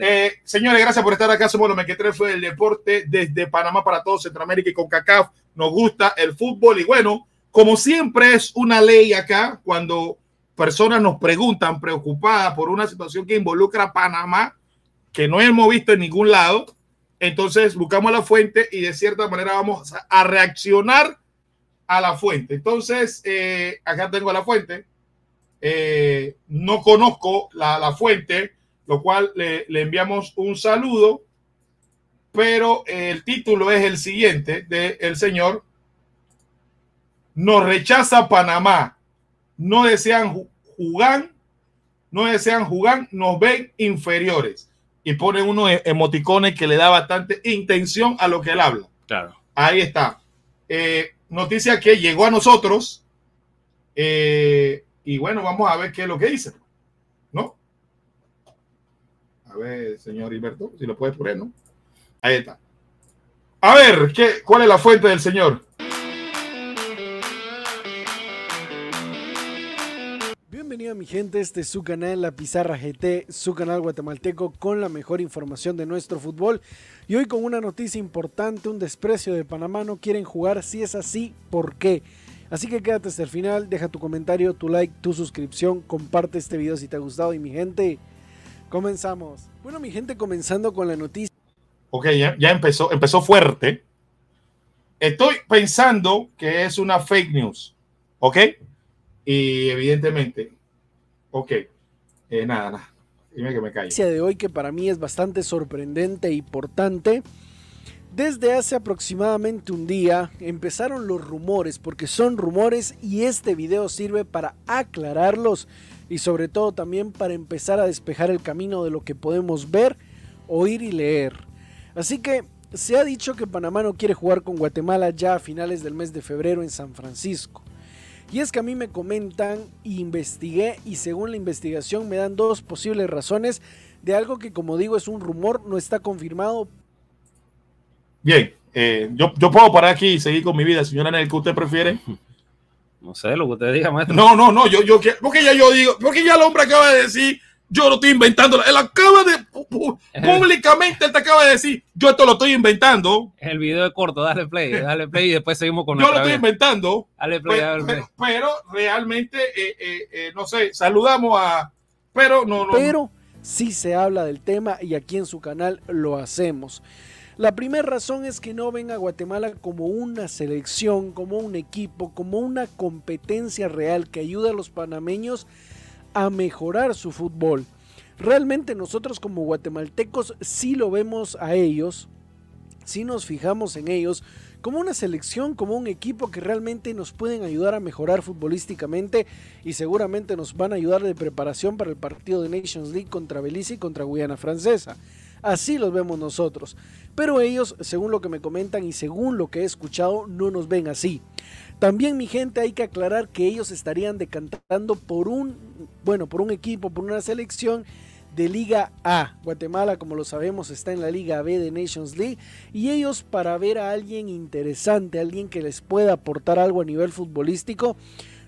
Eh, señores, gracias por estar acá. Somos los Mequetres fue el deporte desde Panamá para todos, Centroamérica y con CACAF. Nos gusta el fútbol y bueno, como siempre es una ley acá cuando personas nos preguntan preocupadas por una situación que involucra a Panamá, que no hemos visto en ningún lado. Entonces buscamos la fuente y de cierta manera vamos a reaccionar a la fuente. Entonces, eh, acá tengo la fuente. Eh, no conozco la fuente lo cual le, enviamos un saludo, pero el título es el siguiente del señor. Nos rechaza Panamá, no desean jugar, no desean jugar, nos ven inferiores. Y pone unos e-, emoticones que le da bastante intención a lo que él habla. Claro. Ahí está. Eh, noticia que llegó a nosotros. Eh, y bueno, vamos a ver qué es lo que dice. A ver, señor Hilberto, si lo puedes poner, ¿no? Ahí está. A ver, ¿qué, ¿cuál es la fuente del señor? Bienvenido mi gente, este es su canal La Pizarra GT, su canal guatemalteco con la mejor información de nuestro fútbol. Y hoy con una noticia importante, un desprecio de Panamá, no quieren jugar, si es así, ¿por qué? Así que quédate hasta el final, deja tu comentario, tu like, tu suscripción, comparte este video si te ha gustado y mi gente, Comenzamos. Bueno, mi gente, comenzando con la noticia. Ok, ya, empezó, empezó fuerte. Estoy pensando que es una fake news. ¿Ok? Y evidentemente. Ok. Eh, nada, nada. Dime que me callo. La noticia de hoy que para mí es bastante sorprendente e importante. Desde hace aproximadamente un día empezaron los rumores, porque son rumores y este video sirve para aclararlos y sobre todo también para empezar a despejar el camino de lo que podemos ver, oír y leer. Así que se ha dicho que Panamá no quiere jugar con Guatemala ya a finales del mes de febrero en San Francisco. Y es que a mí me comentan, investigué y según la investigación me dan dos posibles razones de algo que como digo es un rumor, no está confirmado. Bien, eh, yo, puedo parar aquí y seguir con mi vida, señora el que usted prefiere? No sé lo que usted diga, maestro. No, no, no, yo, yo porque ya yo digo, porque ya el hombre acaba de decir, yo lo estoy inventando. Él acaba de públicamente, él te acaba de decir, yo esto lo estoy inventando. El video es corto, dale play, dale play y después seguimos con Yo lo estoy inventando. Dale pues, play, pero, realmente, eh, eh, eh, no sé, saludamos a. Pero no, no. Pero sí se habla del tema y aquí en su canal lo hacemos. La primera razón es que no ven a Guatemala como una selección, como un equipo, como una competencia real que ayuda a los panameños a mejorar su fútbol. Realmente nosotros como guatemaltecos sí lo vemos a ellos, sí nos fijamos en ellos como una selección, como un equipo que realmente nos pueden ayudar a mejorar futbolísticamente y seguramente nos van a ayudar de preparación para el partido de Nations League contra Belice y contra Guyana Francesa. Así los vemos nosotros. Pero ellos, según lo que me comentan y según lo que he escuchado, no nos ven así. También mi gente hay que aclarar que ellos estarían decantando por un, bueno, por un equipo, por una selección de Liga A. Guatemala, como lo sabemos, está en la Liga B de Nations League y ellos para ver a alguien interesante, alguien que les pueda aportar algo a nivel futbolístico,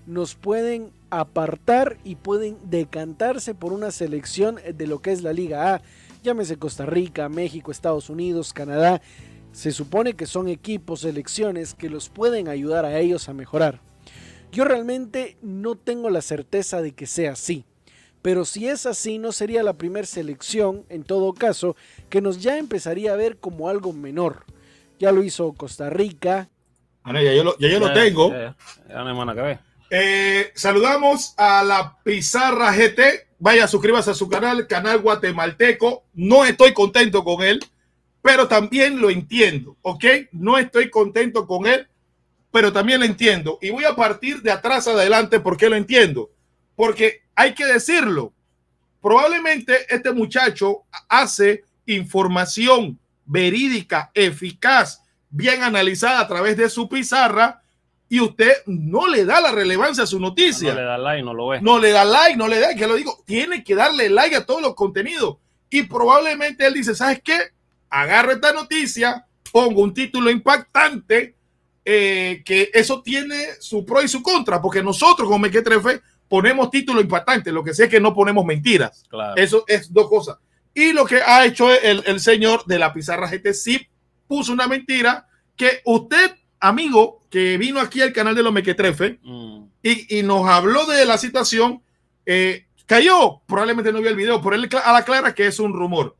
nos pueden apartar y pueden decantarse por una selección de lo que es la Liga A llámese Costa Rica, México, Estados Unidos, Canadá, se supone que son equipos, selecciones que los pueden ayudar a ellos a mejorar. Yo realmente no tengo la certeza de que sea así, pero si es así no sería la primera selección, en todo caso, que nos ya empezaría a ver como algo menor. Ya lo hizo Costa Rica. Ah, ya yo lo, tengo. Eh, saludamos a la Pizarra GT, Vaya, suscríbase a su canal, canal guatemalteco. No estoy contento con él, pero también lo entiendo, ¿ok? No estoy contento con él, pero también lo entiendo. Y voy a partir de atrás adelante porque lo entiendo. Porque hay que decirlo, probablemente este muchacho hace información verídica, eficaz, bien analizada a través de su pizarra y usted no le da la relevancia a su noticia. No, le da like, no lo ve. No le da like, no le da, ya lo digo, tiene que darle like a todos los contenidos. Y probablemente él dice, ¿sabes qué? Agarro esta noticia, pongo un título impactante, eh, que eso tiene su pro y su contra, porque nosotros con que ponemos título impactante, lo que sé es que no ponemos mentiras. Eso es dos cosas. Y lo que ha hecho el, el señor de la pizarra GT, sí puso una mentira que usted amigo que vino aquí al canal de los Mequetrefe mm. y, nos habló de la situación. Eh, cayó, probablemente no vio el video, por él a la clara que es un rumor.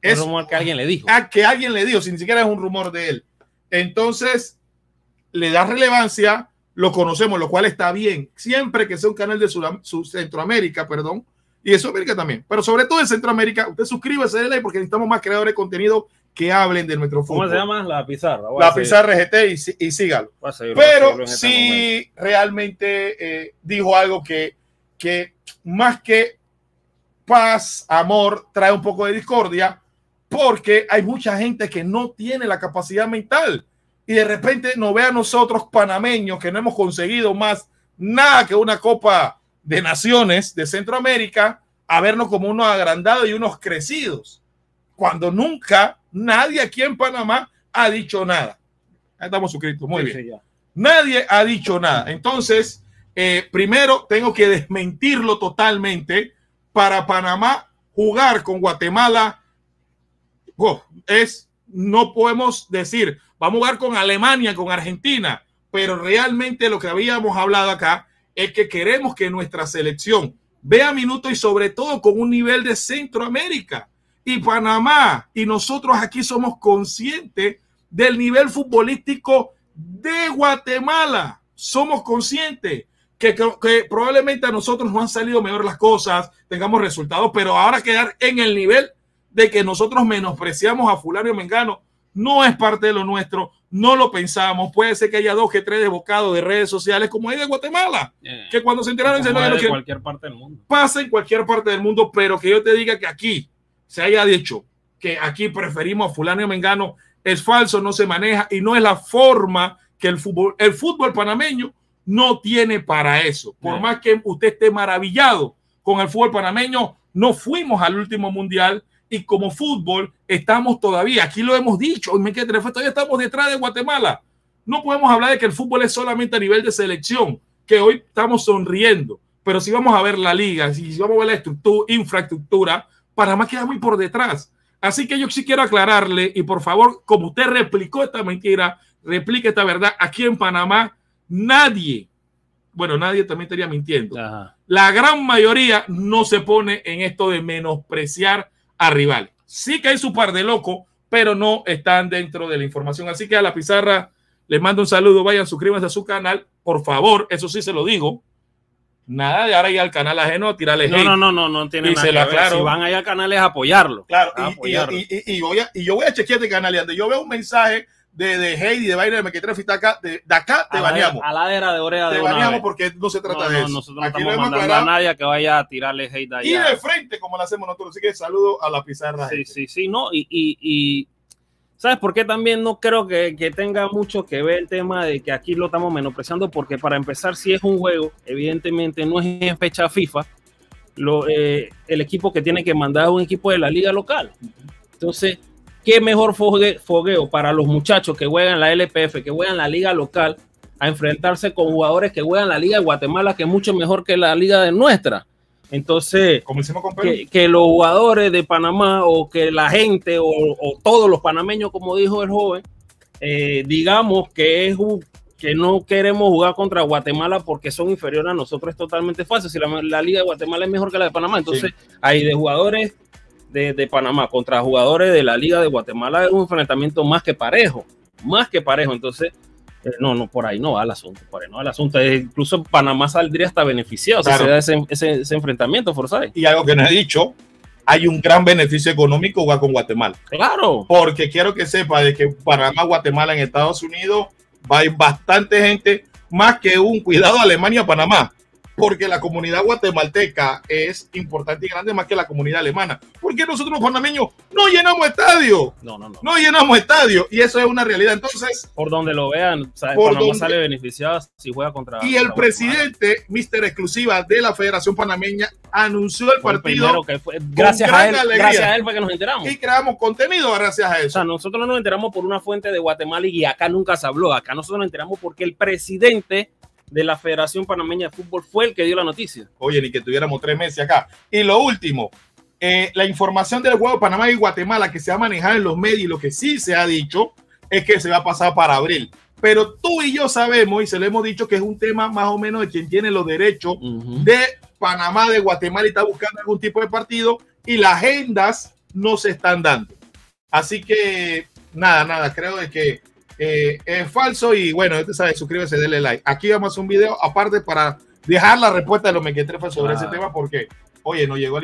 Es un rumor que alguien le dijo. A ah, que alguien le dijo, si ni siquiera es un rumor de él. Entonces, le da relevancia, lo conocemos, lo cual está bien. Siempre que sea un canal de Sudamérica, Centroamérica, perdón, y eso Sudamérica también. Pero sobre todo en Centroamérica, usted suscríbase, a like porque necesitamos más creadores de contenido que hablen del nuestro ¿Cómo se llama? La pizarra. La pizarra RGT y, sígalo. Pero si este realmente eh, dijo algo que, que más que paz, amor, trae un poco de discordia, porque hay mucha gente que no tiene la capacidad mental y de repente no ve a nosotros panameños que no hemos conseguido más nada que una copa de naciones de Centroamérica a vernos como unos agrandados y unos crecidos, cuando nunca Nadie aquí en Panamá ha dicho nada. Estamos suscritos, muy bien. Nadie ha dicho nada. Entonces, eh, primero tengo que desmentirlo totalmente para Panamá jugar con Guatemala. es no podemos decir, vamos a jugar con Alemania, con Argentina, pero realmente lo que habíamos hablado acá es que queremos que nuestra selección vea minutos y sobre todo con un nivel de Centroamérica y Panamá. Y nosotros aquí somos conscientes del nivel futbolístico de Guatemala. Somos conscientes que, que, probablemente a nosotros no han salido mejor las cosas, tengamos resultados, pero ahora quedar en el nivel de que nosotros menospreciamos a fulano mengano no es parte de lo nuestro, no lo pensamos. Puede ser que haya dos que tres desbocados de redes sociales, como hay de Guatemala, eh, que cuando se enteraron, se cualquier parte del mundo. Pasa en cualquier parte del mundo, pero que yo te diga que aquí se haya dicho que aquí preferimos a fulano mengano es falso, no se maneja y no es la forma que el fútbol, el fútbol panameño no tiene para eso. Por más que usted esté maravillado con el fútbol panameño, no fuimos al último mundial y como fútbol estamos todavía, aquí lo hemos dicho, me todavía estamos detrás de Guatemala. No podemos hablar de que el fútbol es solamente a nivel de selección, que hoy estamos sonriendo, pero si vamos a ver la liga, si vamos a ver la estructura, infraestructura, Panamá queda muy por detrás. Así que yo sí quiero aclararle y por favor, como usted replicó esta mentira, replique esta verdad. Aquí en Panamá nadie, bueno, nadie también estaría mintiendo. La gran mayoría no se pone en esto de menospreciar a rival. Sí que hay su par de locos, pero no están dentro de la información. Así que a la pizarra les mando un saludo, vayan, suscríbanse a su canal, por favor, eso sí se lo digo. Nada de ahora ir al canal ajeno a tirarle no, hate. No, no, no, no tiene nada que ver. Si van allá al canal es apoyarlo. Claro, a y, apoyarlo. Y, y, voy y, yo voy a chequear de este canal y donde yo veo un mensaje de, de hate de baile de mequetrefe y de acá, de, acá te baneamos. a la era de oreja te de baneamos porque no se trata no, de no, eso. Nosotros no estamos mandando a nadie que vaya a tirarle hate allá. Y de frente, como lo hacemos nosotros. Así que saludo a la pizarra. Sí, sí, sí, no, y, y, ¿Sabes por qué también no creo que, tenga mucho que ver el tema de que aquí lo estamos menospreciando? Porque para empezar, si es un juego, evidentemente no es en fecha FIFA, eh, el equipo que tiene que mandar es un equipo de la liga local. Entonces, ¿qué mejor fogueo para los muchachos que juegan la LPF, que juegan la liga local, a enfrentarse con jugadores que juegan la liga de Guatemala, que es mucho mejor que la liga de nuestra? Entonces, Que, los jugadores de Panamá o que la gente o, todos los panameños, como dijo el joven, eh, digamos que que no queremos jugar contra Guatemala porque son inferiores a nosotros es totalmente falso. Si la, liga de Guatemala es mejor que la de Panamá, entonces hay de jugadores de, de, Panamá contra jugadores de la liga de Guatemala es un enfrentamiento más que parejo, más que parejo. Entonces, eh, no, no, por ahí no va el asunto, por ahí no el asunto. Eh, incluso Panamá saldría hasta beneficiado sea, ese, enfrentamiento, ¿forzado? Y algo que no he dicho, hay un gran beneficio económico con Guatemala. Claro. Porque quiero que sepa de que Panamá, Guatemala en Estados Unidos va a ir bastante gente, más que un cuidado Alemania-Panamá porque la comunidad guatemalteca es importante y grande más que la comunidad alemana. Porque nosotros los panameños no llenamos estadio. No, no, no. No llenamos estadio y eso es una realidad. Entonces, por donde lo vean, Panamá sale beneficiado si juega contra. Y el presidente, Mister Exclusiva de la Federación Panameña, anunció el partido. fue, gracias, a él, gracias a él fue que nos enteramos. Y creamos contenido gracias a eso. O sea, nosotros no nos enteramos por una fuente de Guatemala y acá nunca se habló. Acá nosotros nos enteramos porque el presidente de la Federación Panameña de Fútbol fue el que dio la noticia. Oye, ni que tuviéramos tres meses acá. Y lo último, eh, la información del juego Panamá y Guatemala que se ha manejado en los medios y lo que sí se ha dicho es que se va a pasar para abril. Pero tú y yo sabemos y se lo hemos dicho que es un tema más o menos de quien tiene los derechos de Panamá, de Guatemala y está buscando algún tipo de partido y las agendas no se están dando. Así que nada, nada, creo de que eh, es falso y bueno, ya sabe suscríbase, denle like. Aquí vamos a hacer un video aparte para dejar la respuesta de los mequetrefas sobre ese ah. tema porque, oye, no llegó al